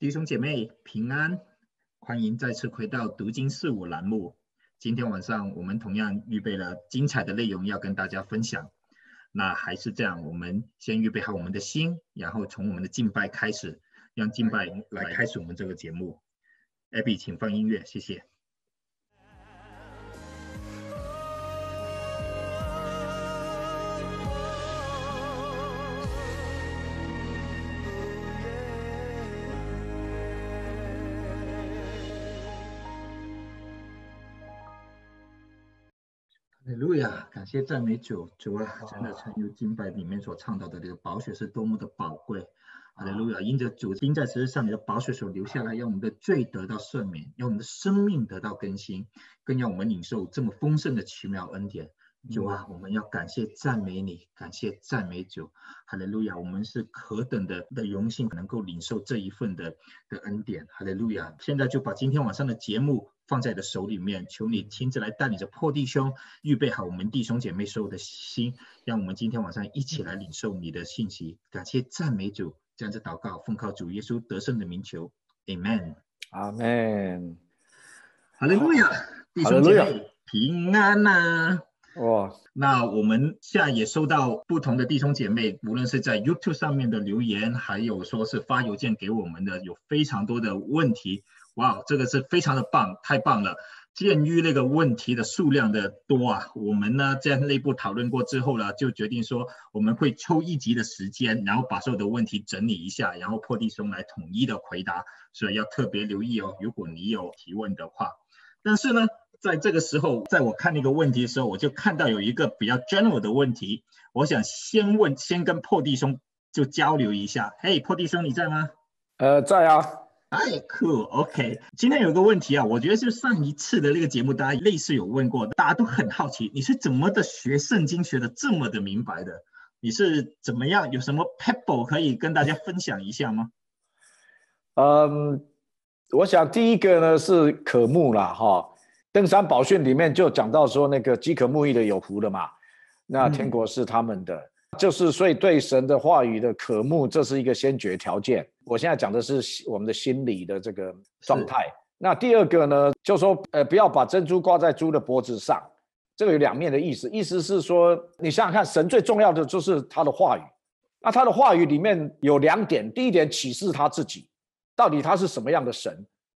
弟兄姐妹平安，欢迎再次回到读经四五栏目。今天晚上我们同样预备了精彩的内容要跟大家分享。那还是这样，我们先预备好我们的心，然后从我们的敬拜开始，让敬拜来开始我们这个节目。Abby，请放音乐，谢谢。感谢赞美主，主啊，真的，正如经拜里面所倡导的这个宝血是多么的宝贵。哈利路亚，因着主今在十字上，你的宝血所留下来，让我们的罪得到赦免，让我们的生命得到更新，更让我们领受这么丰盛的奇妙恩典。主啊，我们要感谢赞美你，感谢赞美主。哈利路亚，我们是何等的的荣幸，能够领受这一份的的恩典。哈利路亚，现在就把今天晚上的节目。放在你的手里面，求你亲自来带领着破弟兄，预备好我们弟兄姐妹所有的心，让我们今天晚上一起来领受你的信息。感谢赞美主，这样子祷告，奉靠主耶稣得胜的名求，Amen，阿门。好嘞，弟兄姐妹平安呐！哇，那我们现在也收到不同的弟兄姐妹，无论是在 YouTube 上面的留言，还有说是发邮件给我们的，有非常多的问题。哇，这个是非常的棒，太棒了！鉴于那个问题的数量的多啊，我们呢在内部讨论过之后呢，就决定说我们会抽一集的时间，然后把所有的问题整理一下，然后破地兄来统一的回答。所以要特别留意哦，如果你有提问的话。但是呢，在这个时候，在我看那个问题的时候，我就看到有一个比较 general 的问题，我想先问，先跟破地兄就交流一下。嘿，破地兄你在吗？呃，在啊。哎，Cool，OK。今天有个问题啊，我觉得就上一次的那个节目，大家类似有问过，大家都很好奇，你是怎么的学圣经学的这么的明白的？你是怎么样？有什么 pebble 可以跟大家分享一下吗？嗯，我想第一个呢是渴慕啦，哈，《登山宝训》里面就讲到说那个饥渴慕义的有福了嘛，那天国是他们的。就是，所以对神的话语的渴慕，这是一个先决条件。我现在讲的是我们的心理的这个状态。那第二个呢，就说，呃，不要把珍珠挂在猪的脖子上。这个有两面的意思，意思是说，你想想看，神最重要的就是他的话语。那他的话语里面有两点，第一点启示他自己，到底他是什么样的神。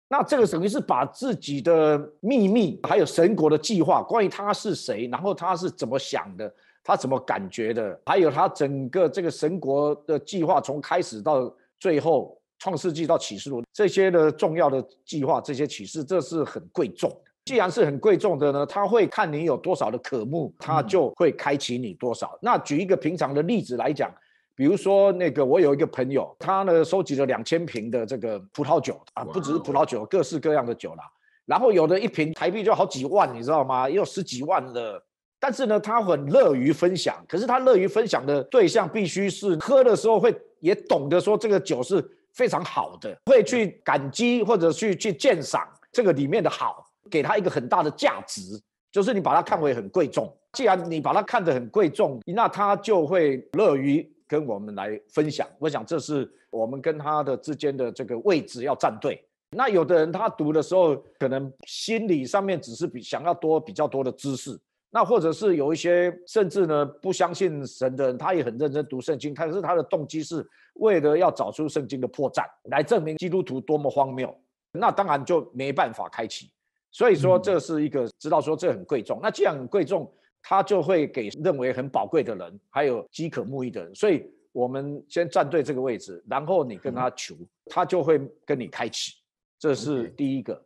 那这个等于是把自己的秘密，还有神国的计划，关于他是谁，然后他是怎么想的。他怎么感觉的？还有他整个这个神国的计划，从开始到最后，《创世纪》到《启示录》这些的重要的计划，这些启示，这是很贵重的。既然是很贵重的呢，他会看你有多少的渴慕，他就会开启你多少。那举一个平常的例子来讲，比如说那个我有一个朋友，他呢收集了两千瓶的这个葡萄酒啊，不只是葡萄酒，各式各样的酒啦。然后有的一瓶台币就好几万，你知道吗？有十几万的。但是呢，他很乐于分享，可是他乐于分享的对象必须是喝的时候会也懂得说这个酒是非常好的，会去感激或者去去鉴赏这个里面的好，给他一个很大的价值，就是你把它看为很贵重。既然你把它看得很贵重，那他就会乐于跟我们来分享。我想这是我们跟他的之间的这个位置要站对。那有的人他读的时候，可能心理上面只是比想要多比较多的知识。那或者是有一些甚至呢不相信神的人，他也很认真读圣经，但是他的动机是为了要找出圣经的破绽来证明基督徒多么荒谬。那当然就没办法开启。所以说这是一个知道说这很贵重，那既然很贵重，他就会给认为很宝贵的人，还有饥渴慕义的人。所以我们先站对这个位置，然后你跟他求，他就会跟你开启。这是第一个。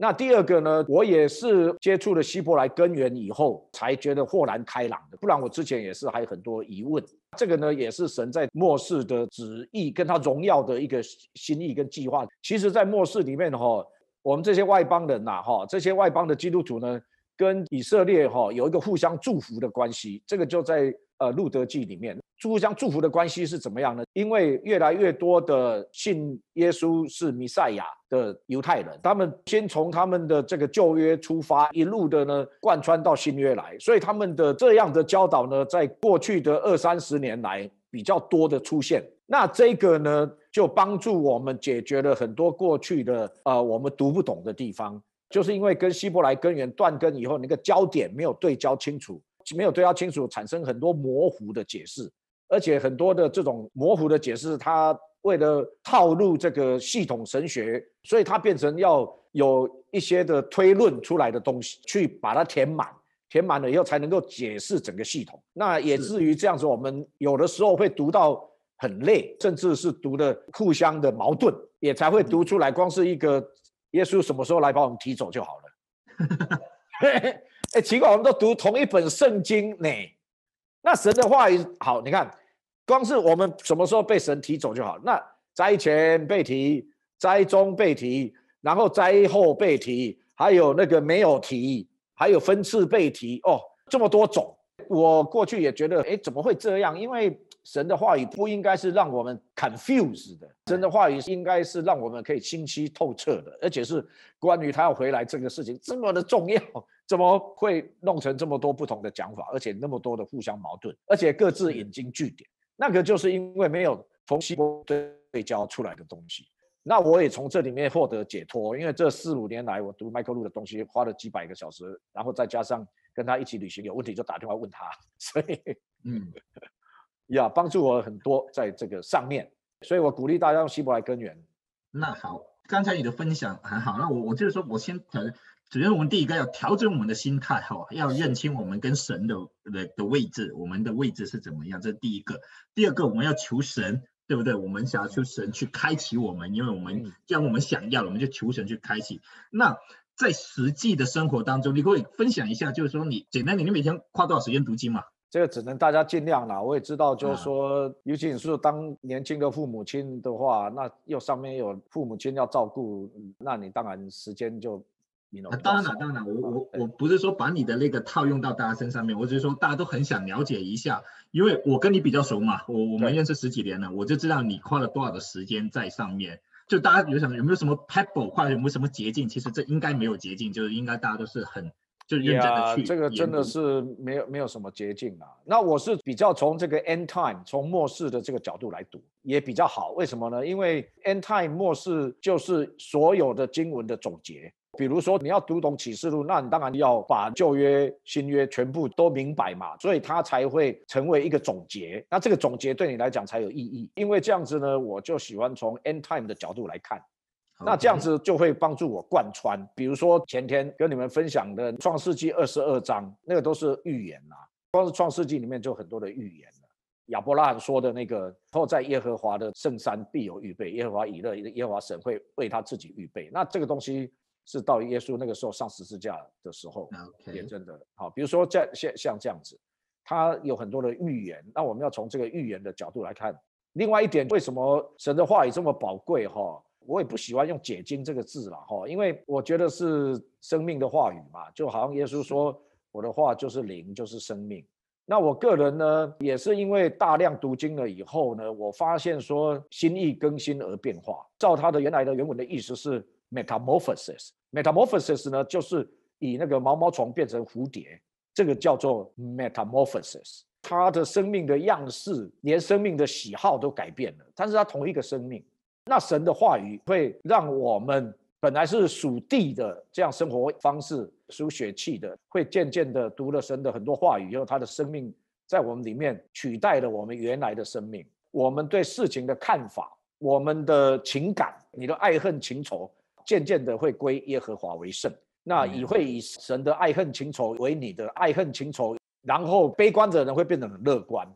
那第二个呢，我也是接触了希伯来根源以后，才觉得豁然开朗的。不然我之前也是还有很多疑问。这个呢，也是神在末世的旨意，跟他荣耀的一个心意跟计划。其实，在末世里面哈，我们这些外邦人呐哈，这些外邦的基督徒呢，跟以色列哈有一个互相祝福的关系。这个就在呃路德记里面。互相祝福的关系是怎么样呢？因为越来越多的信耶稣是弥赛亚的犹太人，他们先从他们的这个旧约出发，一路的呢贯穿到新约来，所以他们的这样的教导呢，在过去的二三十年来比较多的出现。那这个呢，就帮助我们解决了很多过去的呃我们读不懂的地方，就是因为跟希伯来根源断根以后，那个焦点没有对焦清楚，没有对焦清楚，产生很多模糊的解释。而且很多的这种模糊的解释，它为了套路这个系统神学，所以它变成要有一些的推论出来的东西去把它填满，填满了以后才能够解释整个系统。那也至于这样子，我们有的时候会读到很累，甚至是读的互相的矛盾，也才会读出来。光是一个耶稣什么时候来把我们提走就好了。哎，奇怪，我们都读同一本圣经呢。那神的话语好，你看，光是我们什么时候被神提走就好。那灾前被提，灾中被提，然后灾后被提，还有那个没有提，还有分次被提，哦，这么多种。我过去也觉得，哎，怎么会这样？因为神的话语不应该是让我们 confuse 的，神的话语应该是让我们可以清晰透彻的，而且是关于他要回来这个事情这么的重要。怎么会弄成这么多不同的讲法，而且那么多的互相矛盾，而且各自引经据典，那个就是因为没有从希伯对教出来的东西。那我也从这里面获得解脱，因为这四五年来我读迈克路的东西，花了几百个小时，然后再加上跟他一起旅行，有问题就打电话问他，所以嗯，要 帮助我很多在这个上面。所以我鼓励大家用希伯来根源。那好，刚才你的分享很好，那我我就是说我先可能首先，我们第一个要调整我们的心态，哈，要认清我们跟神的的的位置，我们的位置是怎么样？这是第一个。第二个，我们要求神，对不对？我们想要求神去开启我们，因为我们既然我们想要我们就求神去开启。那在实际的生活当中，你可以分享一下，就是说你简单点，你每天花多少时间读经嘛？这个只能大家尽量啦。我也知道，就是说，尤其是当年轻的父母亲的话，那又上面有父母亲要照顾，那你当然时间就。当然，当然，我我我不是说把你的那个套用到大家身上面，我只是说大家都很想了解一下，因为我跟你比较熟嘛，我我们认识十几年了，我就知道你花了多少的时间在上面。就大家有想有没有什么 Pebble 或者有没有什么捷径？其实这应该没有捷径，就是应该大家都是很就认真的去。这个真的是没有没有什么捷径啊。那我是比较从这个 End Time 从末世的这个角度来读也比较好。为什么呢？因为 End Time 末世就是所有的经文的总结。比如说你要读懂启示录，那你当然要把旧约、新约全部都明白嘛，所以他才会成为一个总结。那这个总结对你来讲才有意义，因为这样子呢，我就喜欢从 end time 的角度来看，那这样子就会帮助我贯穿。比如说前天跟你们分享的创世纪二十二章，那个都是预言啦。光是创世纪里面就很多的预言了，亚伯拉罕说的那个后在耶和华的圣山必有预备，耶和华以勒，耶和华神会为他自己预备。那这个东西。是到耶稣那个时候上十字架的时候，也真的好。比如说在像像这样子，他有很多的预言。那我们要从这个预言的角度来看。另外一点，为什么神的话语这么宝贵？哈，我也不喜欢用解经这个字了，哈，因为我觉得是生命的话语嘛。就好像耶稣说：“我的话就是灵，就是生命。”那我个人呢，也是因为大量读经了以后呢，我发现说心意更新而变化。照他的原来的原文的意思是 metamorphosis。metamorphosis 呢，就是以那个毛毛虫变成蝴蝶，这个叫做 metamorphosis。它的生命的样式，连生命的喜好都改变了。但是它同一个生命，那神的话语会让我们本来是属地的这样生活方式、属血气的，会渐渐的读了神的很多话语以后，他的生命在我们里面取代了我们原来的生命。我们对事情的看法，我们的情感，你的爱恨情仇。渐渐的会归耶和华为圣，那也会以神的爱恨情仇为你的爱恨情仇。然后悲观的人会变得很乐观，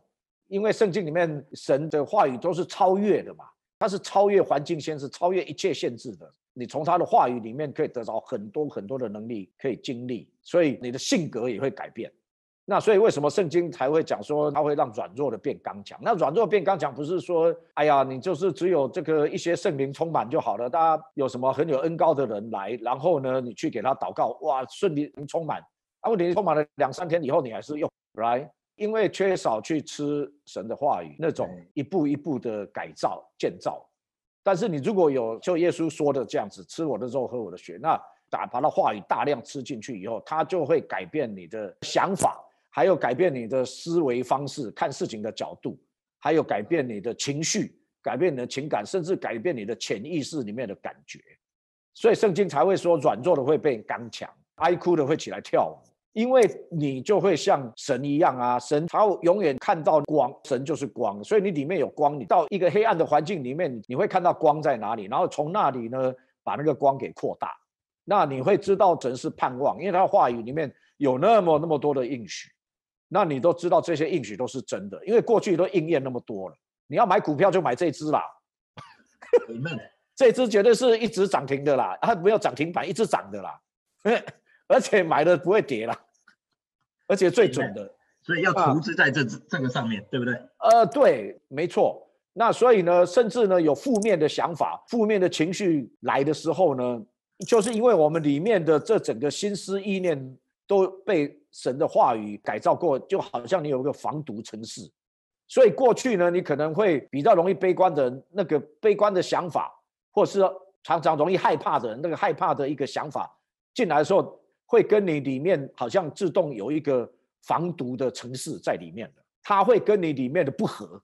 因为圣经里面神的话语都是超越的嘛，他是超越环境，先是超越一切限制的。你从他的话语里面可以得到很多很多的能力，可以经历，所以你的性格也会改变。那所以为什么圣经才会讲说它会让软弱的变刚强？那软弱变刚强不是说，哎呀，你就是只有这个一些圣灵充满就好了。大家有什么很有恩高的人来，然后呢，你去给他祷告，哇，圣灵充满啊。问题充满了两三天以后，你还是用 right，因为缺少去吃神的话语那种一步一步的改造建造。但是你如果有就耶稣说的这样子，吃我的肉喝我的血，那打把的话语大量吃进去以后，他就会改变你的想法。还有改变你的思维方式、看事情的角度，还有改变你的情绪、改变你的情感，甚至改变你的潜意识里面的感觉。所以圣经才会说，软弱的会变刚强，哀哭的会起来跳舞，因为你就会像神一样啊！神，他永远看到光，神就是光，所以你里面有光，你到一个黑暗的环境里面，你会看到光在哪里，然后从那里呢，把那个光给扩大。那你会知道神是盼望，因为他话语里面有那么那么多的应许。那你都知道这些应许都是真的，因为过去都应验那么多了。你要买股票就买这只啦，这只绝对是一直涨停的啦，它没有涨停板，一直涨的啦，而且买的不会跌啦，而且最准的。所以要投资在这这个上面对不对？呃，对，没错。那所以呢，甚至呢，有负面的想法、负面的情绪来的时候呢，就是因为我们里面的这整个心思意念都被。神的话语改造过，就好像你有一个防毒城市。所以过去呢，你可能会比较容易悲观的那个悲观的想法，或是常常容易害怕的那个害怕的一个想法进来的时候，会跟你里面好像自动有一个防毒的城市在里面它会跟你里面的不合，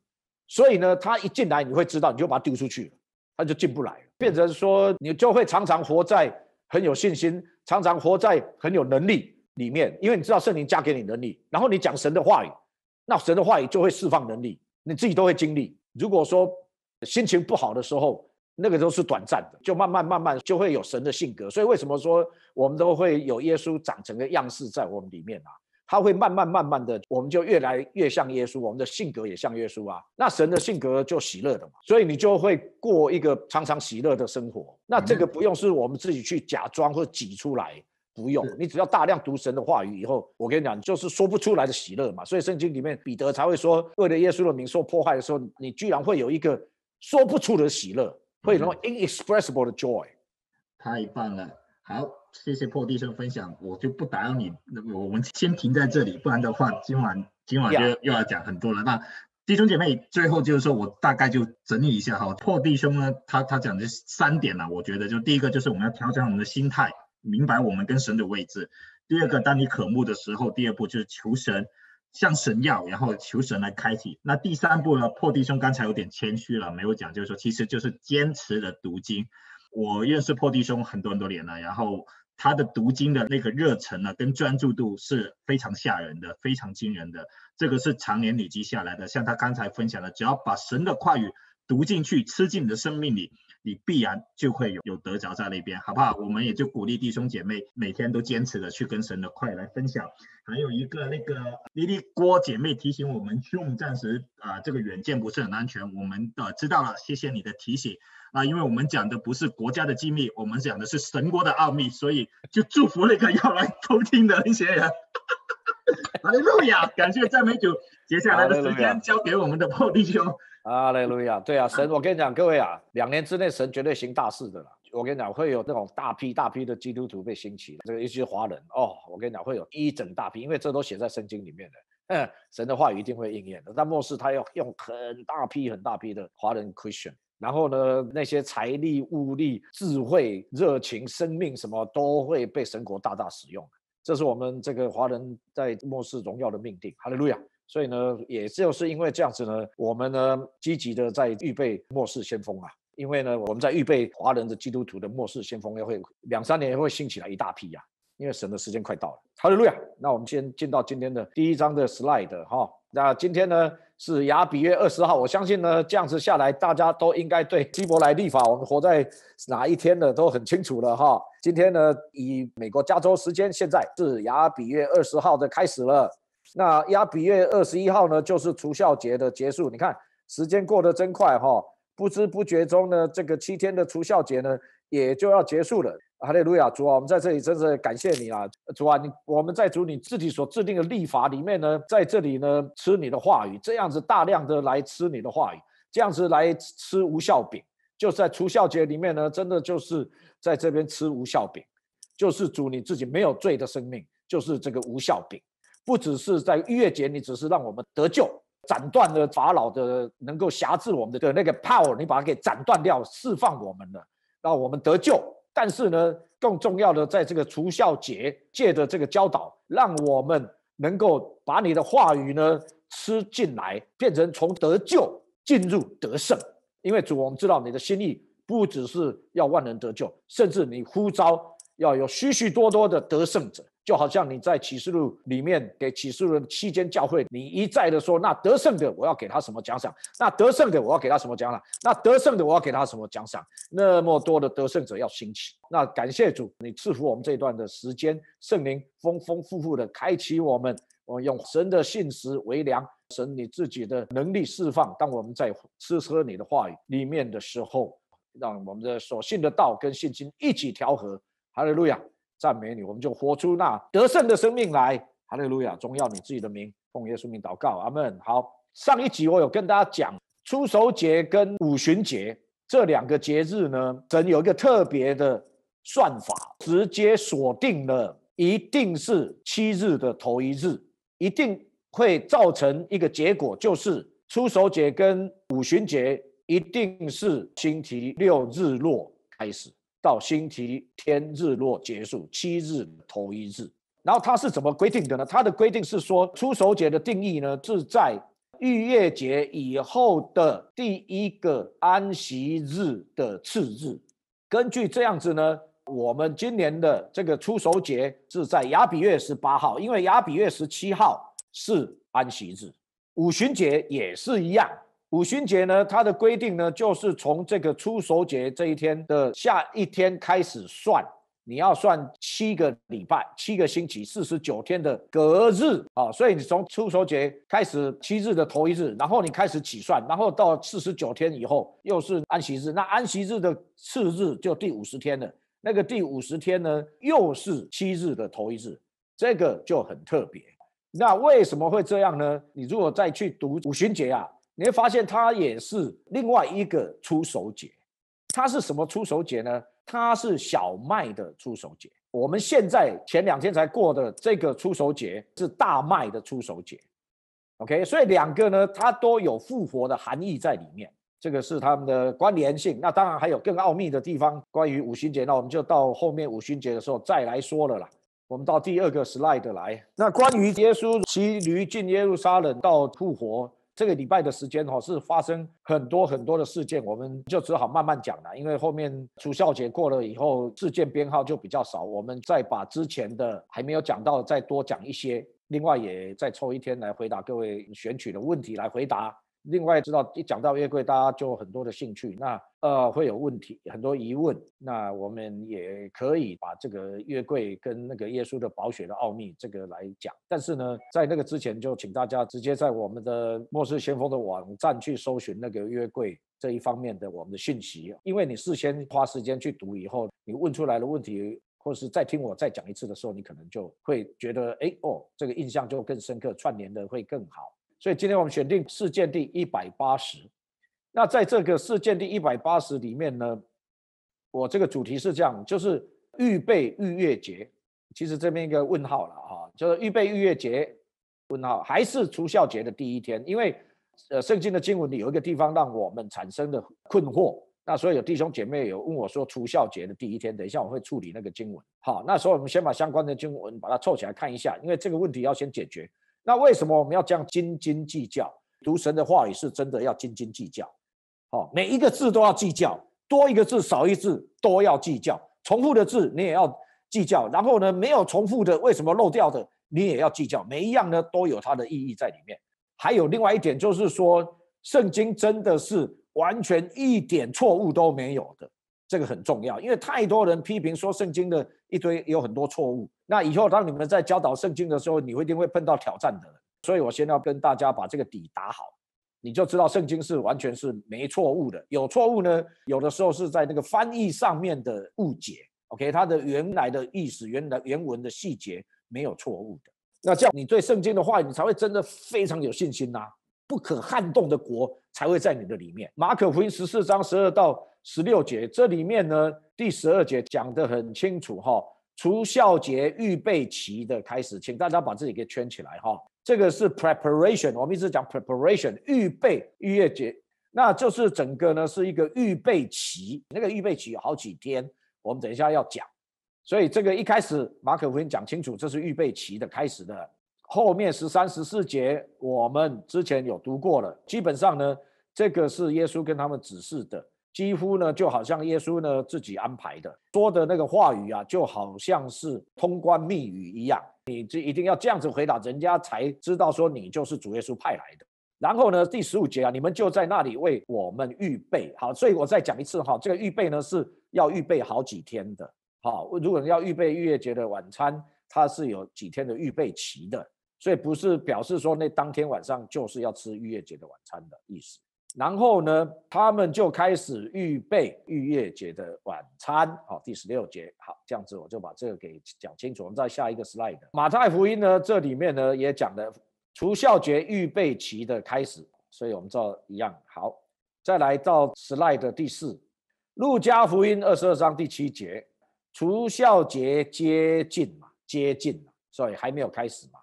所以呢，他一进来你会知道，你就把它丢出去了，他就进不来了，变成说你就会常常活在很有信心，常常活在很有能力。里面，因为你知道圣灵加给你能力，然后你讲神的话语，那神的话语就会释放能力，你自己都会经历。如果说心情不好的时候，那个都是短暂的，就慢慢慢慢就会有神的性格。所以为什么说我们都会有耶稣长成的样式在我们里面啊？他会慢慢慢慢的，我们就越来越像耶稣，我们的性格也像耶稣啊。那神的性格就喜乐的嘛，所以你就会过一个常常喜乐的生活。那这个不用是我们自己去假装或挤出来。不用，你只要大量读神的话语，以后我跟你讲，就是说不出来的喜乐嘛。所以圣经里面彼得才会说，为了耶稣的名受破坏的时候，你居然会有一个说不出的喜乐，会那么 inexpressible 的 joy。太棒了，好，谢谢破弟兄分享，我就不打扰你，我们先停在这里，不然的话今晚今晚就又要讲很多了。那弟兄姐妹，最后就是说我大概就整理一下哈，破弟兄呢，他他讲就三点啊，我觉得就第一个就是我们要调整我们的心态。明白我们跟神的位置。第二个，当你渴慕的时候，第二步就是求神，向神要，然后求神来开启。那第三步呢？破弟兄刚才有点谦虚了，没有讲，就是说，其实就是坚持的读经。我认识破弟兄很多年了，然后他的读经的那个热忱呢，跟专注度是非常吓人的，非常惊人的。这个是常年累积下来的。像他刚才分享的，只要把神的话语读进去，吃进你的生命里。你必然就会有有得着在那边，好不好？我们也就鼓励弟兄姐妹每天都坚持的去跟神的快来分享。还有一个那个妮妮郭姐妹提醒我们，用暂时啊这个软件不是很安全，我们呃知道了，谢谢你的提醒啊，因为我们讲的不是国家的机密，我们讲的是神国的奥秘，所以就祝福那个要来偷听的一些人。哈利路亚，感谢赞美主。接下来的时间交给我们的破弟兄。阿雷路亚。对啊，神，我跟你讲，各位啊，两年之内，神绝对行大事的啦。我跟你讲，会有那种大批大批的基督徒被兴起这个一些华人哦，我跟你讲，会有一整大批，因为这都写在圣经里面的，神的话语一定会应验的。但末世他要用很大批、很大批的华人 Christian，然后呢，那些财力、物力、智慧、热情、生命什么都会被神国大大使用。这是我们这个华人在末世荣耀的命定。阿雷路亚。所以呢，也就是因为这样子呢，我们呢积极的在预备末世先锋啊，因为呢，我们在预备华人的基督徒的末世先锋也会两三年也会兴起来一大批呀，因为神的时间快到了。哈利路亚，那我们先进到今天的第一章的 slide 哈，那今天呢是亚比月二十号，我相信呢这样子下来，大家都应该对希伯来立法我们活在哪一天的都很清楚了哈。今天呢以美国加州时间现在是亚比月二十号的开始了。那亚比月二十一号呢，就是除效节的结束。你看时间过得真快哈，不知不觉中呢，这个七天的除效节呢也就要结束了。哈利路亚，主啊，我们在这里真的感谢你啊，主啊，你我们在主你自己所制定的立法里面呢，在这里呢吃你的话语，这样子大量的来吃你的话语，这样子来吃无效饼，就在除效节里面呢，真的就是在这边吃无效饼，就是主你自己没有罪的生命，就是这个无效饼。不只是在逾越节，你只是让我们得救，斩断了法老的能够辖制我们的那个 power，你把它给斩断掉，释放我们了，让我们得救。但是呢，更重要的，在这个除孝节借着这个教导，让我们能够把你的话语呢吃进来，变成从得救进入得胜。因为主，我们知道你的心意不只是要万人得救，甚至你呼召要有许许多多的得胜者。就好像你在启示录里面给启示录七间教会，你一再的说，那得胜的我要给他什么奖赏？那得胜的我要给他什么奖赏？那得胜的我要给他什么奖赏？那么多的得胜者要兴起。那感谢主，你赐福我们这段的时间，圣灵丰丰富富的开启我们，我用神的信实为粮，神你自己的能力释放。当我们在吃喝你的话语里面的时候，让我们的所信的道跟信心一起调和。哈利路亚。赞美你，我们就活出那得胜的生命来。哈利路亚！荣耀你自己的名，奉耶稣名祷告，阿门。好，上一集我有跟大家讲，出手节跟五旬节这两个节日呢，怎有一个特别的算法，直接锁定了一定是七日的头一日，一定会造成一个结果，就是出手节跟五旬节一定是星期六日落开始。到星期天日落结束，七日头一日。然后它是怎么规定的呢？它的规定是说，出守节的定义呢是在逾越节以后的第一个安息日的次日。根据这样子呢，我们今年的这个出守节是在亚比月十八号，因为亚比月十七号是安息日，五旬节也是一样。五旬节呢，它的规定呢，就是从这个初熟节这一天的下一天开始算，你要算七个礼拜、七个星期、四十九天的隔日啊。所以你从初熟节开始七日的头一日，然后你开始起算，然后到四十九天以后又是安息日。那安息日的次日就第五十天了。那个第五十天呢，又是七日的头一日，这个就很特别。那为什么会这样呢？你如果再去读五旬节啊。你会发现它也是另外一个出手节，它是什么出手节呢？它是小麦的出手节。我们现在前两天才过的这个出手节是大麦的出手节。OK，所以两个呢，它都有复活的含义在里面，这个是它们的关联性。那当然还有更奥秘的地方，关于五旬节，那我们就到后面五旬节的时候再来说了啦。我们到第二个 slide 来，那关于耶稣骑驴进耶路撒冷到复活。这个礼拜的时间哈是发生很多很多的事件，我们就只好慢慢讲了。因为后面除校节过了以后，事件编号就比较少，我们再把之前的还没有讲到再多讲一些。另外也再抽一天来回答各位选取的问题来回答。另外，知道一讲到约柜，大家就很多的兴趣，那呃会有问题，很多疑问，那我们也可以把这个约柜跟那个耶稣的宝血的奥秘这个来讲。但是呢，在那个之前，就请大家直接在我们的末世先锋的网站去搜寻那个约柜这一方面的我们的讯息，因为你事先花时间去读，以后你问出来的问题，或是再听我再讲一次的时候，你可能就会觉得，哎哦，这个印象就更深刻，串联的会更好。所以今天我们选定事件第一百八十。那在这个事件第一百八十里面呢，我这个主题是这样，就是预备逾越节。其实这边一个问号了哈，就是预备逾越节，问号还是除孝节的第一天？因为呃，圣经的经文里有一个地方让我们产生了困惑。那所以有弟兄姐妹有问我说，除孝节的第一天，等一下我会处理那个经文。好，那所以我们先把相关的经文把它凑起来看一下，因为这个问题要先解决。那为什么我们要这样斤斤计较？读神的话语是真的要斤斤计较，好，每一个字都要计较，多一个字少一字都要计较，重复的字你也要计较，然后呢，没有重复的，为什么漏掉的你也要计较？每一样呢都有它的意义在里面。还有另外一点就是说，圣经真的是完全一点错误都没有的。这个很重要，因为太多人批评说圣经的一堆有很多错误。那以后当你们在教导圣经的时候，你会一定会碰到挑战的。所以我先要跟大家把这个底打好，你就知道圣经是完全是没错误的。有错误呢，有的时候是在那个翻译上面的误解。OK，它的原来的意思、原来原文的细节没有错误的。那这样你对圣经的话，你才会真的非常有信心呐。不可撼动的国才会在你的里面。马可福音十四章十二到十六节，这里面呢，第十二节讲得很清楚哈，除孝节预备期的开始，请大家把自己给圈起来哈。这个是 preparation，我们一直讲 preparation，预备预热节，那就是整个呢是一个预备期，那个预备期有好几天，我们等一下要讲。所以这个一开始马可福音讲清楚，这是预备期的开始的。后面十三、十四节我们之前有读过了，基本上呢，这个是耶稣跟他们指示的，几乎呢就好像耶稣呢自己安排的，说的那个话语啊，就好像是通关密语一样，你这一定要这样子回答，人家才知道说你就是主耶稣派来的。然后呢，第十五节啊，你们就在那里为我们预备好。所以我再讲一次哈，这个预备呢是要预备好几天的。好，如果要预备逾越节的晚餐，它是有几天的预备期的。所以不是表示说那当天晚上就是要吃逾越节的晚餐的意思。然后呢，他们就开始预备逾越节的晚餐。好，第十六节。好，这样子我就把这个给讲清楚。我们再下一个 slide。马太福音呢，这里面呢也讲的除孝节预备期的开始，所以我们照一样好。再来到 slide 第四，路加福音二十二章第七节，除孝节接近嘛，接近了，所以还没有开始嘛。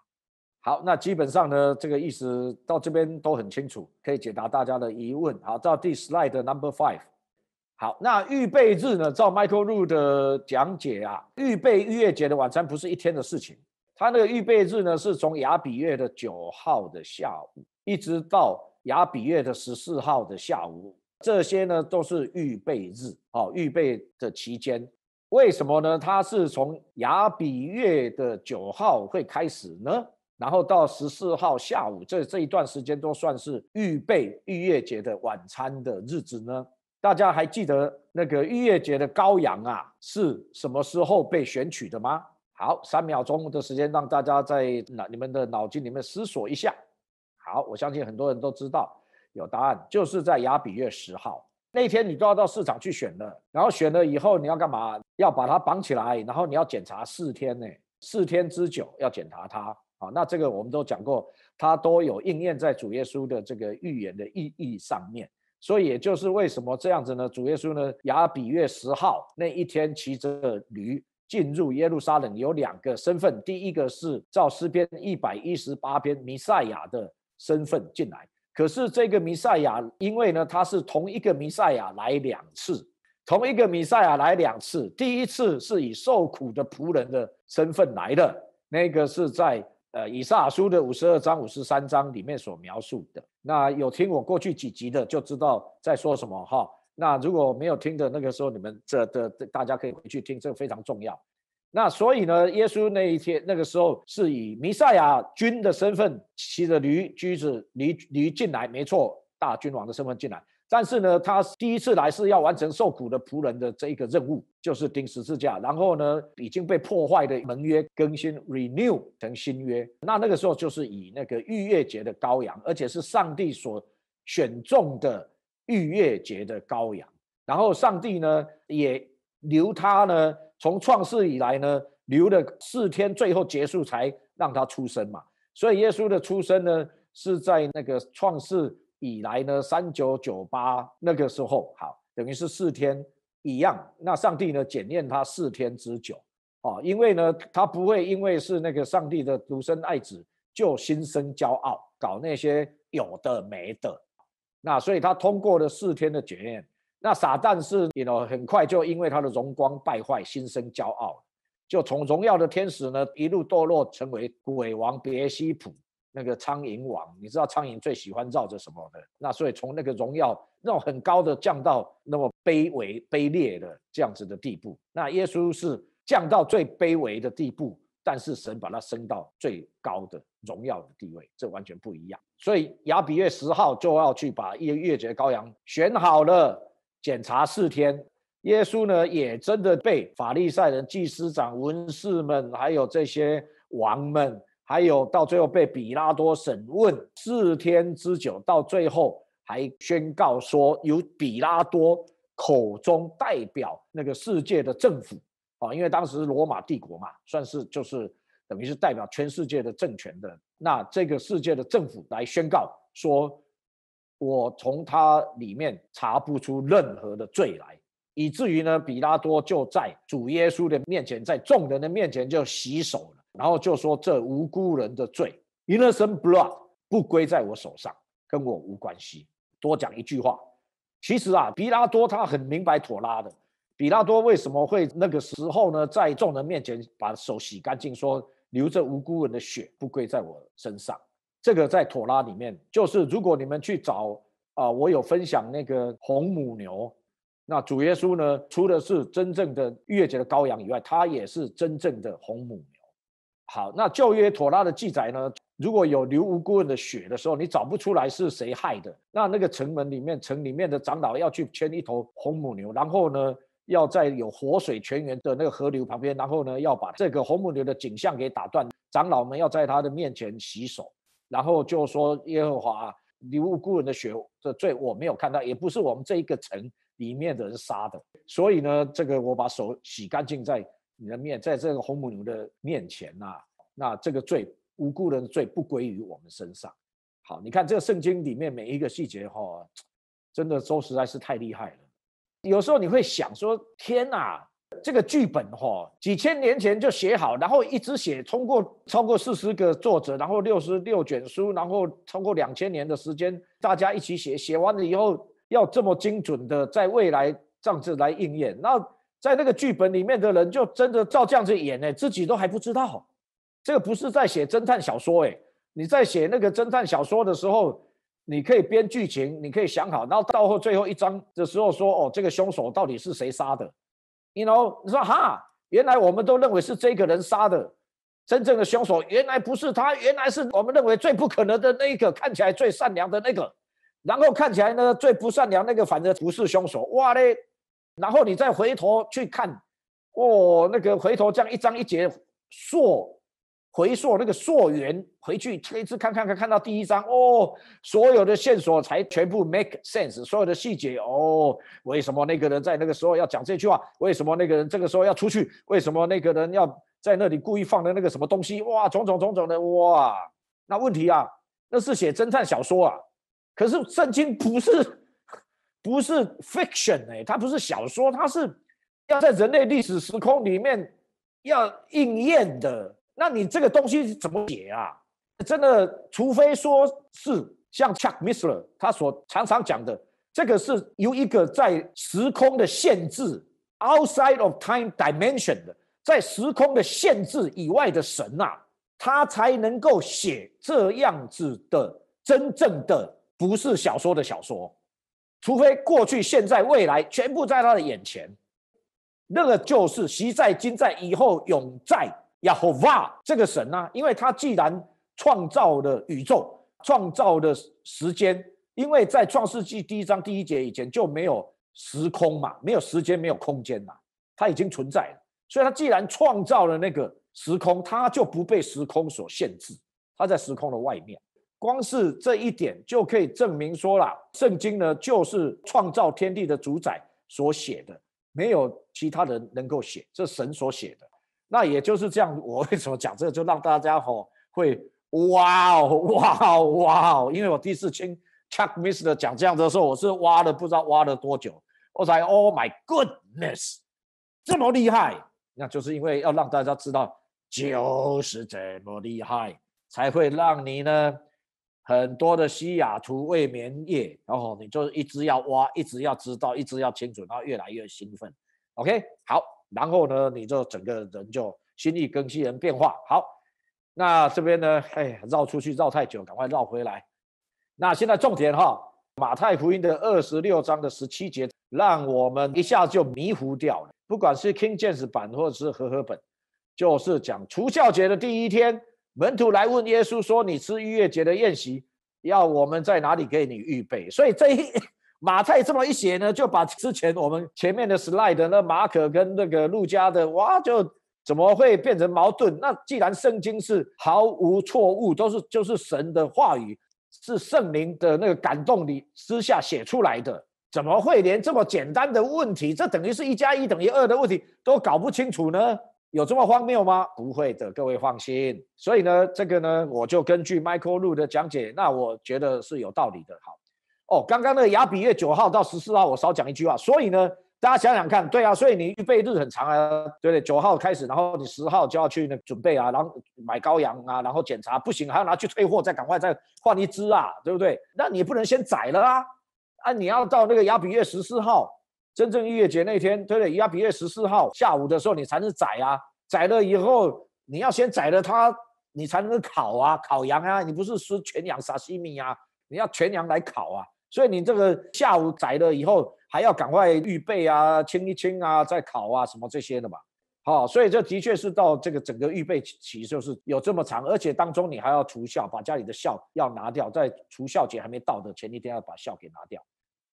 好，那基本上呢，这个意思到这边都很清楚，可以解答大家的疑问。好，到第 slide number five。好，那预备日呢？照 Michael Roo 的讲解啊，预备逾越节的晚餐不是一天的事情，他那个预备日呢，是从雅比月的九号的下午，一直到雅比月的十四号的下午，这些呢都是预备日，哦，预备的期间。为什么呢？他是从雅比月的九号会开始呢？然后到十四号下午，这这一段时间都算是预备逾越节的晚餐的日子呢。大家还记得那个逾越节的羔羊啊是什么时候被选取的吗？好，三秒钟的时间让大家在脑你们的脑筋里面思索一下。好，我相信很多人都知道，有答案就是在雅比月十号那天，你都要到市场去选了。然后选了以后你要干嘛？要把它绑起来，然后你要检查四天呢，四天之久要检查它。那这个我们都讲过，它都有应验在主耶稣的这个预言的意义上面，所以也就是为什么这样子呢？主耶稣呢，雅比月十号那一天骑着驴进入耶路撒冷，有两个身份。第一个是照诗篇一百一十八篇弥赛亚的身份进来，可是这个弥赛亚因为呢，他是同一个弥赛亚来两次，同一个弥赛亚来两次，第一次是以受苦的仆人的身份来的，那个是在。呃，以撒书的五十二章、五十三章里面所描述的，那有听我过去几集的就知道在说什么哈。那如果没有听的，那个时候你们这的这大家可以回去听，这个非常重要。那所以呢，耶稣那一天那个时候是以弥赛亚君的身份，骑着驴驹子驴驴进来，没错，大君王的身份进来。但是呢，他第一次来是要完成受苦的仆人的这一个任务，就是钉十字架。然后呢，已经被破坏的盟约更新 （renew） 成新约。那那个时候就是以那个逾越节的羔羊，而且是上帝所选中的逾越节的羔羊。然后上帝呢也留他呢，从创世以来呢留了四天，最后结束才让他出生嘛。所以耶稣的出生呢是在那个创世。以来呢，三九九八那个时候好，等于是四天一样。那上帝呢检验他四天之久哦，因为呢他不会因为是那个上帝的独生爱子就心生骄傲，搞那些有的没的。那所以他通过了四天的检验。那撒旦是，你 know 很快就因为他的荣光败坏，心生骄傲，就从荣耀的天使呢一路堕落，成为鬼王别西卜。那个苍蝇王，你知道苍蝇最喜欢绕着什么的？那所以从那个荣耀、那种很高的降到那么卑微、卑劣的这样子的地步。那耶稣是降到最卑微的地步，但是神把他升到最高的荣耀的地位，这完全不一样。所以亚比月十号就要去把月月节羔羊选好了，检查四天。耶稣呢，也真的被法利赛人、祭司长、文士们，还有这些王们。还有到最后被比拉多审问四天之久，到最后还宣告说由比拉多口中代表那个世界的政府啊，因为当时罗马帝国嘛，算是就是等于是代表全世界的政权的那这个世界的政府来宣告说，我从他里面查不出任何的罪来，以至于呢比拉多就在主耶稣的面前，在众人的面前就洗手了。然后就说这无辜人的罪，innocent blood 不归在我手上，跟我无关系。多讲一句话，其实啊，比拉多他很明白妥拉的。比拉多为什么会那个时候呢？在众人面前把手洗干净，说流着无辜人的血不归在我身上。这个在妥拉里面，就是如果你们去找啊，我有分享那个红母牛。那主耶稣呢，除了是真正的月节的羔羊以外，他也是真正的红母牛。好，那旧约妥拉的记载呢？如果有流无辜人的血的时候，你找不出来是谁害的，那那个城门里面，城里面的长老要去牵一头红母牛，然后呢，要在有活水泉源的那个河流旁边，然后呢，要把这个红母牛的景象给打断，长老们要在他的面前洗手，然后就说耶和华流无辜人的血的罪，我没有看到，也不是我们这一个城里面的人杀的，所以呢，这个我把手洗干净再。你的面在这个红母牛的面前呐，那这个罪无辜人的罪不归于我们身上。好，你看这个圣经里面每一个细节哈，真的都实在是太厉害了。有时候你会想说，天哪，这个剧本哈，几千年前就写好，然后一直写，通过超过四十个作者，然后六十六卷书，然后超过两千年的时间，大家一起写，写完了以后要这么精准的在未来这样子来应验，那。在那个剧本里面的人，就真的照这样子演呢，自己都还不知道。这个不是在写侦探小说，哎，你在写那个侦探小说的时候，你可以编剧情，你可以想好，然后到后最后一章的时候说，哦，这个凶手到底是谁杀的？你然后你说哈，原来我们都认为是这个人杀的，真正的凶手原来不是他，原来是我们认为最不可能的那一个，看起来最善良的那个，然后看起来呢最不善良那个反而不是凶手，哇嘞！然后你再回头去看，哦，那个回头这样一章一节溯回溯那个溯源回去，一次看看看，看到第一章哦，所有的线索才全部 make sense，所有的细节哦，为什么那个人在那个时候要讲这句话？为什么那个人这个时候要出去？为什么那个人要在那里故意放的那个什么东西？哇，种种种种的哇，那问题啊，那是写侦探小说啊，可是圣经不是。不是 fiction 哎，它不是小说，它是要在人类历史时空里面要应验的。那你这个东西怎么写啊？真的，除非说是像 Chuck Missler 他所常常讲的，这个是由一个在时空的限制 outside of time dimension 的，在时空的限制以外的神啊，他才能够写这样子的真正的不是小说的小说。除非过去、现在、未来全部在他的眼前，那个就是昔在、今在、以后永在。耶和华这个神啊，因为他既然创造了宇宙、创造的时间，因为在创世纪第一章第一节以前就没有时空嘛，没有时间、没有空间嘛，他已经存在了。所以他既然创造了那个时空，他就不被时空所限制，他在时空的外面。光是这一点就可以证明说了，圣经呢就是创造天地的主宰所写的，没有其他人能够写，这神所写的。那也就是这样，我为什么讲这个，就让大家吼会哇哦 哇哦哇哦，因为我第一次听 Chuck Mister 讲这样的时候，我是挖了不知道挖了多久，我才 Oh my goodness，这么厉害！那就是因为要让大家知道，就是这么厉害，才会让你呢。很多的西雅图未眠夜，然后你就一直要挖，一直要知道，一直要清楚，然后越来越兴奋。OK，好，然后呢，你就整个人就心意更新，人变化。好，那这边呢，哎，绕出去绕太久，赶快绕回来。那现在重点哈，马太福音的二十六章的十七节，让我们一下就迷糊掉了。不管是 King James 版或者是和合本，就是讲除教节的第一天。门徒来问耶稣说：“你吃逾越节的宴席，要我们在哪里给你预备？”所以这一 马太这么一写呢，就把之前我们前面的 slide 那马可跟那个路加的，哇，就怎么会变成矛盾？那既然圣经是毫无错误，都是就是神的话语，是圣灵的那个感动里私下写出来的，怎么会连这么简单的问题，这等于是一加一等于二的问题，都搞不清楚呢？有这么荒谬吗？不会的，各位放心。所以呢，这个呢，我就根据 Michael Lu 的讲解，那我觉得是有道理的。好，哦，刚刚那个雅比月九号到十四号，我少讲一句话。所以呢，大家想想看，对啊，所以你预备日很长啊，对不对？九号开始，然后你十号就要去那准备啊，然后买羔羊啊，然后检查不行还要拿去退货，再赶快再换一只啊，对不对？那你不能先宰了啊，啊，你要到那个雅比月十四号。真正音月节那天，对的，一比七月十四号下午的时候你才能宰啊，宰了以后你要先宰了它，你才能烤啊，烤羊啊，你不是吃全羊沙西米啊，你要全羊来烤啊，所以你这个下午宰了以后还要赶快预备啊，清一清啊，再烤啊，什么这些的嘛。好，所以这的确是到这个整个预备期就是有这么长，而且当中你还要除孝，把家里的孝要拿掉，在除孝节还没到的前一天要把孝给拿掉。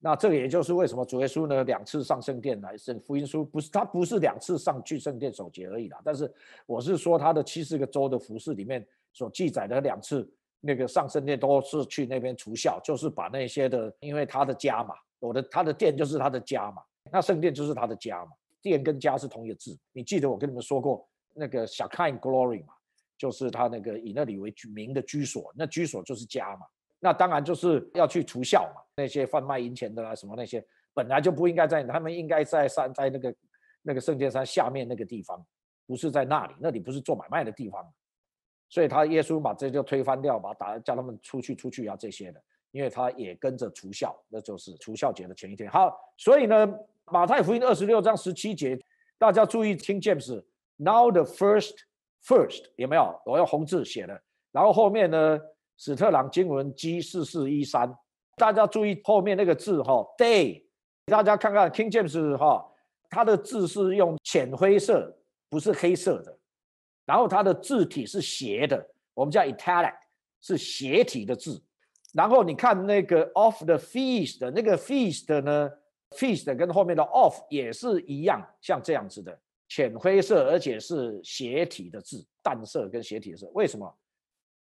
那这个也就是为什么主耶稣呢两次上圣殿来圣福音书不是他不是两次上去圣殿守节而已啦，但是我是说他的七十个州的服饰里面所记载的两次那个上圣殿都是去那边除酵，就是把那些的因为他的家嘛，我的他的店就是他的家嘛，那圣殿就是他的家嘛，店跟家是同一个字，你记得我跟你们说过那个小凯恩 glory 嘛，就是他那个以那里为名的居所，那居所就是家嘛。那当然就是要去除效嘛，那些贩卖银钱的啊，什么那些本来就不应该在，他们应该在山在那个那个圣殿山下面那个地方，不是在那里，那里不是做买卖的地方，所以他耶稣把这就推翻掉，把打叫他们出去出去啊这些的，因为他也跟着除效，那就是除效节的前一天。好，所以呢，马太福音二十六章十七节，大家注意听，James，now the first，first 有没有？我用红字写的，然后后面呢？史特朗经文 G 四四一三，大家注意后面那个字哈，day。大家看看 King James 哈，它的字是用浅灰色，不是黑色的，然后它的字体是斜的，我们叫 italic，是斜体的字。然后你看那个 of the feast 的那个 feast 呢，feast 跟后面的 of 也是一样，像这样子的浅灰色，而且是斜体的字，淡色跟斜体的色。为什么？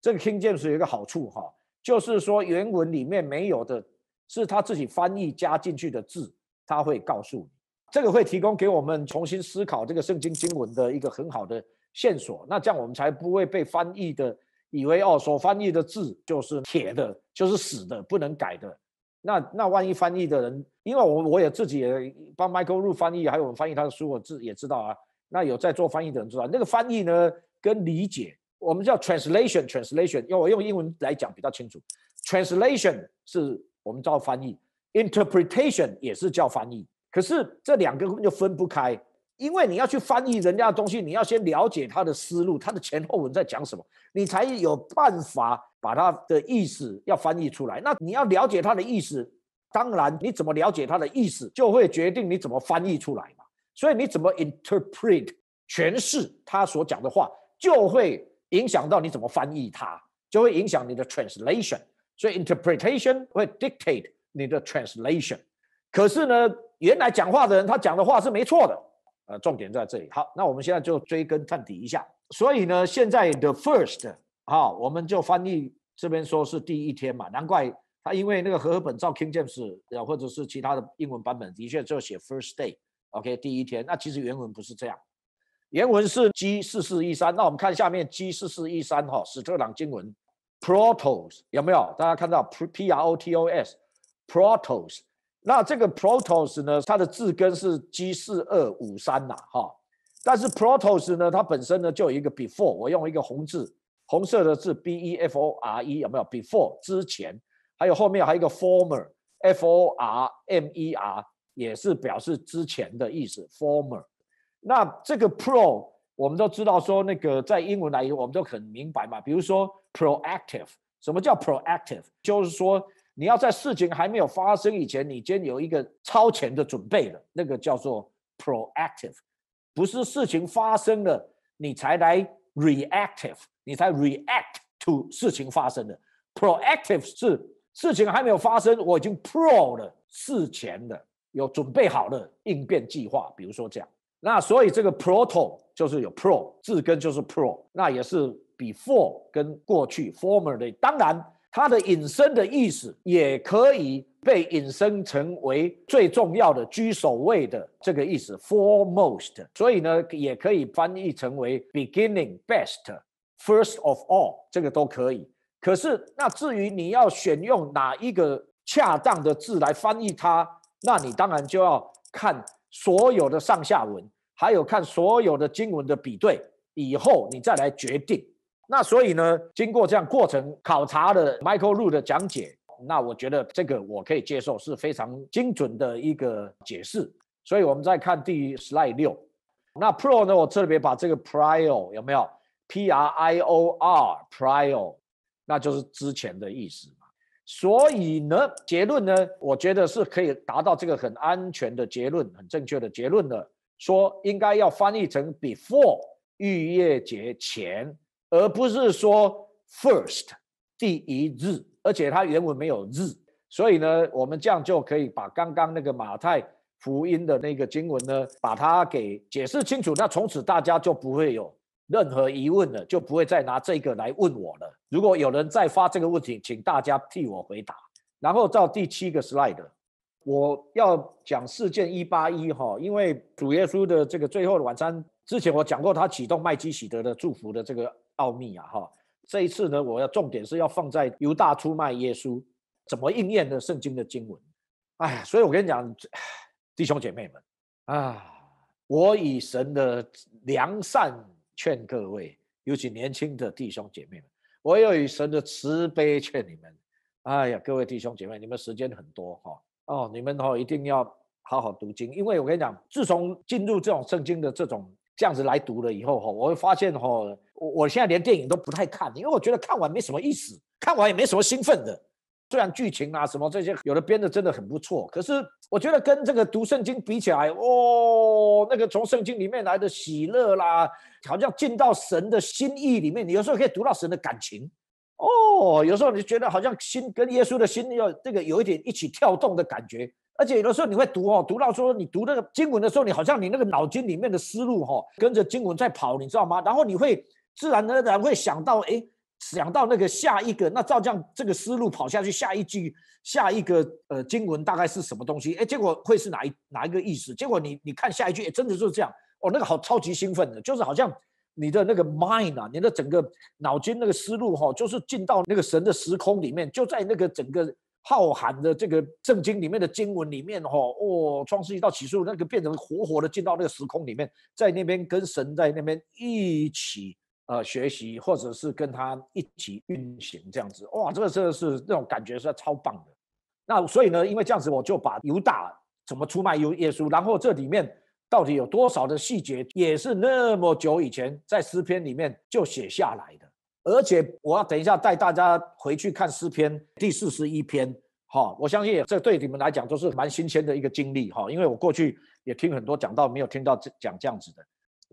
这个 King James 有一个好处哈，就是说原文里面没有的，是他自己翻译加进去的字，他会告诉你，这个会提供给我们重新思考这个圣经经文的一个很好的线索。那这样我们才不会被翻译的以为哦，所翻译的字就是铁的，就是死的，不能改的。那那万一翻译的人，因为我我也自己也帮 Michael 录翻译，还有我翻译他的书，我自也知道啊。那有在做翻译的人知道，那个翻译呢跟理解。我们叫 translation，translation，因为我用英文来讲比较清楚。translation 是我们叫翻译，interpretation 也是叫翻译。可是这两个根本就分不开，因为你要去翻译人家的东西，你要先了解他的思路，他的前后文在讲什么，你才有办法把他的意思要翻译出来。那你要了解他的意思，当然你怎么了解他的意思，就会决定你怎么翻译出来嘛。所以你怎么 interpret，诠释他所讲的话，就会。影响到你怎么翻译它，就会影响你的 translation。所以 interpretation 会 dictate 你的 translation。可是呢，原来讲话的人他讲的话是没错的。呃，重点在这里。好，那我们现在就追根探底一下。所以呢，现在 the first 哈，我们就翻译这边说是第一天嘛，难怪他因为那个和合本照 King James 或者是其他的英文版本的确就写 first day，OK，第一天。那其实原文不是这样。原文是 G 四四一三，那我们看下面 G 四四一三哈，史特朗经文，protos 有没有？大家看到 P R O T O S，protos。那这个 protos 呢，它的字根是 G 四二五三呐哈。但是 protos 呢，它本身呢就有一个 before，我用一个红字，红色的字 B E F O R E 有没有？before 之前，还有后面还一个 former，F O R M E R 也是表示之前的意思，former。那这个 pro，我们都知道说那个在英文来，我们都很明白嘛。比如说 proactive，什么叫 proactive？就是说你要在事情还没有发生以前，你先有一个超前的准备了，那个叫做 proactive，不是事情发生了你才来 reactive，你才 react to 事情发生的。proactive 是事情还没有发生，我已经 pro 了事前的有准备好了应变计划，比如说这样。那所以这个 proto 就是有 pro 字根，就是 pro，那也是 before 跟过去 former 的。当然，它的引申的意思也可以被引申成为最重要的居首位的这个意思，foremost。所以呢，也可以翻译成为 beginning、best、first of all，这个都可以。可是，那至于你要选用哪一个恰当的字来翻译它，那你当然就要看。所有的上下文，还有看所有的经文的比对以后，你再来决定。那所以呢，经过这样过程考察的 Michael Lu 的讲解，那我觉得这个我可以接受，是非常精准的一个解释。所以我们再看第赖六，那 p r o 呢？我这里边把这个 prior 有没有？P R I O R prior，那就是之前的意思。所以呢，结论呢，我觉得是可以达到这个很安全的结论、很正确的结论的，说应该要翻译成 before 预叶节前，而不是说 first 第一日，而且它原文没有日，所以呢，我们这样就可以把刚刚那个马太福音的那个经文呢，把它给解释清楚，那从此大家就不会有。任何疑问了，就不会再拿这个来问我了。如果有人再发这个问题，请大家替我回答。然后到第七个 slide，我要讲事件一八一哈，因为主耶稣的这个最后的晚餐之前，我讲过他启动麦基喜德的祝福的这个奥秘啊哈。这一次呢，我要重点是要放在犹大出卖耶稣怎么应验的圣经的经文。哎所以我跟你讲，弟兄姐妹们啊，我以神的良善。劝各位，尤其年轻的弟兄姐妹们，我要以神的慈悲劝你们。哎呀，各位弟兄姐妹，你们时间很多哈哦，你们哈一定要好好读经，因为我跟你讲，自从进入这种圣经的这种这样子来读了以后哈，我会发现哈，我我现在连电影都不太看，因为我觉得看完没什么意思，看完也没什么兴奋的。虽然剧情啊什么这些有的编的真的很不错，可是我觉得跟这个读圣经比起来，哦，那个从圣经里面来的喜乐啦，好像进到神的心意里面，你有时候可以读到神的感情，哦，有时候你觉得好像心跟耶稣的心要这个有一点一起跳动的感觉，而且有的时候你会读哦，读到说你读那个经文的时候，你好像你那个脑筋里面的思路哈跟着经文在跑，你知道吗？然后你会自然而然会想到，哎。想到那个下一个，那照这样这个思路跑下去，下一句、下一个呃经文大概是什么东西？哎，结果会是哪一哪一个意思？结果你你看下一句，哎，真的就是这样哦。那个好超级兴奋的，就是好像你的那个 mind 啊，你的整个脑筋那个思路哈，就是进到那个神的时空里面，就在那个整个浩瀚的这个圣经里面的经文里面哈，哦，创世纪到启示录那个变成活活的进到那个时空里面，在那边跟神在那边一起。呃，学习或者是跟他一起运行这样子，哇，这个这个是那种感觉是超棒的。那所以呢，因为这样子，我就把犹大怎么出卖犹耶稣，然后这里面到底有多少的细节，也是那么久以前在诗篇里面就写下来的。而且我要等一下带大家回去看诗篇第四十一篇，哈，我相信这对你们来讲都是蛮新鲜的一个经历，哈，因为我过去也听很多讲到，没有听到讲这样子的。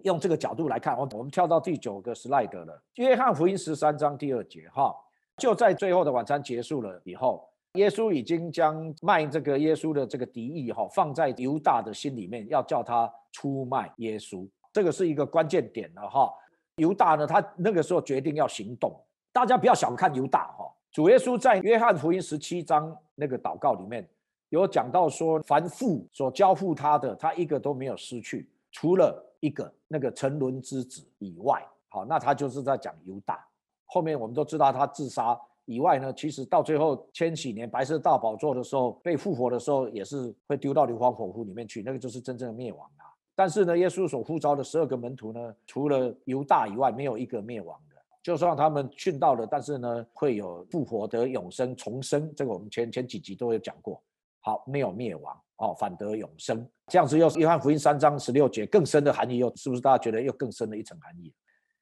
用这个角度来看，我我们跳到第九个 slide 了，《约翰福音》十三章第二节，哈，就在最后的晚餐结束了以后，耶稣已经将卖这个耶稣的这个敌意，哈，放在犹大的心里面，要叫他出卖耶稣，这个是一个关键点了，哈。犹大呢，他那个时候决定要行动，大家不要小看犹大，哈。主耶稣在《约翰福音》十七章那个祷告里面有讲到说，凡父所交付他的，他一个都没有失去，除了。一个那个沉沦之子以外，好，那他就是在讲犹大。后面我们都知道他自杀以外呢，其实到最后千禧年白色大宝座的时候被复活的时候，也是会丢到硫磺火湖里面去，那个就是真正的灭亡了。但是呢，耶稣所呼召的十二个门徒呢，除了犹大以外，没有一个灭亡的。就算他们殉道了，但是呢，会有复活得永生重生。这个我们前前几集都有讲过，好，没有灭亡。哦，反得永生，这样子又是约翰福音三章十六节更深的含义，又是不是大家觉得又更深的一层含义？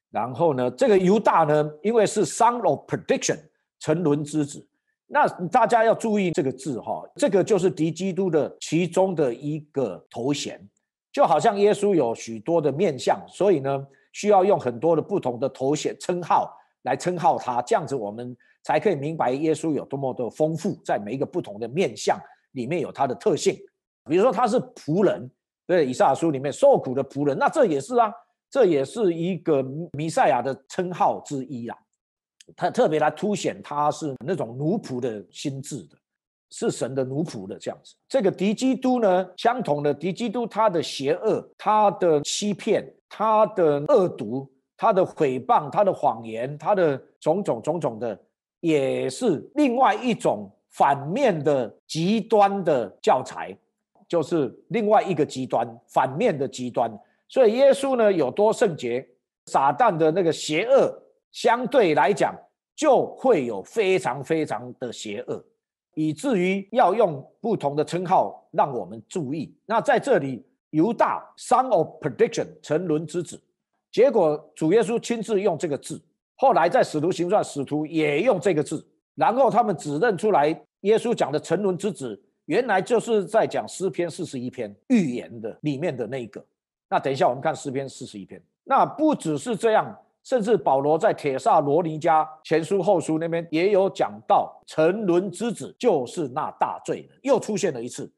然后呢，这个犹大呢，因为是 Son of Prediction，沉沦之子，那大家要注意这个字哈，这个就是敌基督的其中的一个头衔，就好像耶稣有许多的面相，所以呢，需要用很多的不同的头衔称号来称号他，这样子我们才可以明白耶稣有多么的丰富，在每一个不同的面相。里面有它的特性，比如说他是仆人，对《以撒书》里面受苦的仆人，那这也是啊，这也是一个弥赛亚的称号之一啊。他特别来凸显他是那种奴仆的心智的，是神的奴仆的这样子。这个敌基督呢，相同的敌基督，他的邪恶，他的欺骗，他的恶毒，他的诽谤，他的谎言，他的种种种种的，也是另外一种。反面的极端的教材，就是另外一个极端，反面的极端。所以耶稣呢有多圣洁，撒旦的那个邪恶相对来讲就会有非常非常的邪恶，以至于要用不同的称号让我们注意。那在这里，犹大 （son of perdition，沉沦之子），结果主耶稣亲自用这个字，后来在《使徒行传》，使徒也用这个字。然后他们指认出来，耶稣讲的沉沦之子，原来就是在讲诗篇四十一篇预言的里面的那个。那等一下我们看诗篇四十一篇。那不只是这样，甚至保罗在铁萨罗尼加前书后书那边也有讲到，沉沦之子就是那大罪人，又出现了一次。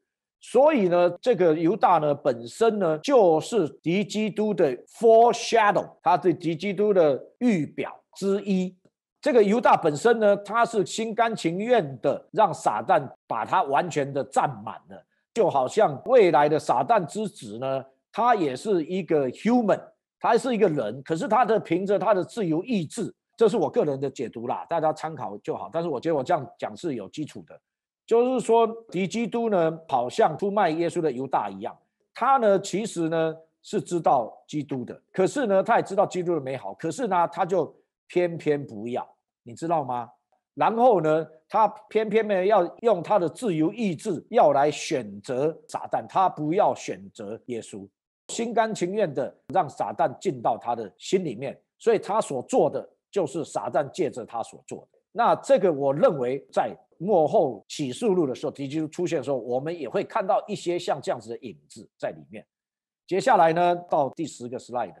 所以呢，这个犹大呢本身呢就是敌基督的 foreshadow，他是敌基督的预表之一。这个犹大本身呢，他是心甘情愿的让撒旦把他完全的占满了，就好像未来的撒旦之子呢，他也是一个 human，他是一个人，可是他的凭着他的自由意志，这是我个人的解读啦，大家参考就好。但是我觉得我这样讲是有基础的，就是说敌基督呢，跑像出卖耶稣的犹大一样，他呢其实呢是知道基督的，可是呢他也知道基督的美好，可是呢他就。偏偏不要，你知道吗？然后呢，他偏偏呢要用他的自由意志要来选择撒旦，他不要选择耶稣，心甘情愿的让撒旦进到他的心里面。所以他所做的就是撒旦借着他所做的。那这个我认为在幕后起诉路的时候，提基督出现的时候，我们也会看到一些像这样子的影子在里面。接下来呢，到第十个 slide。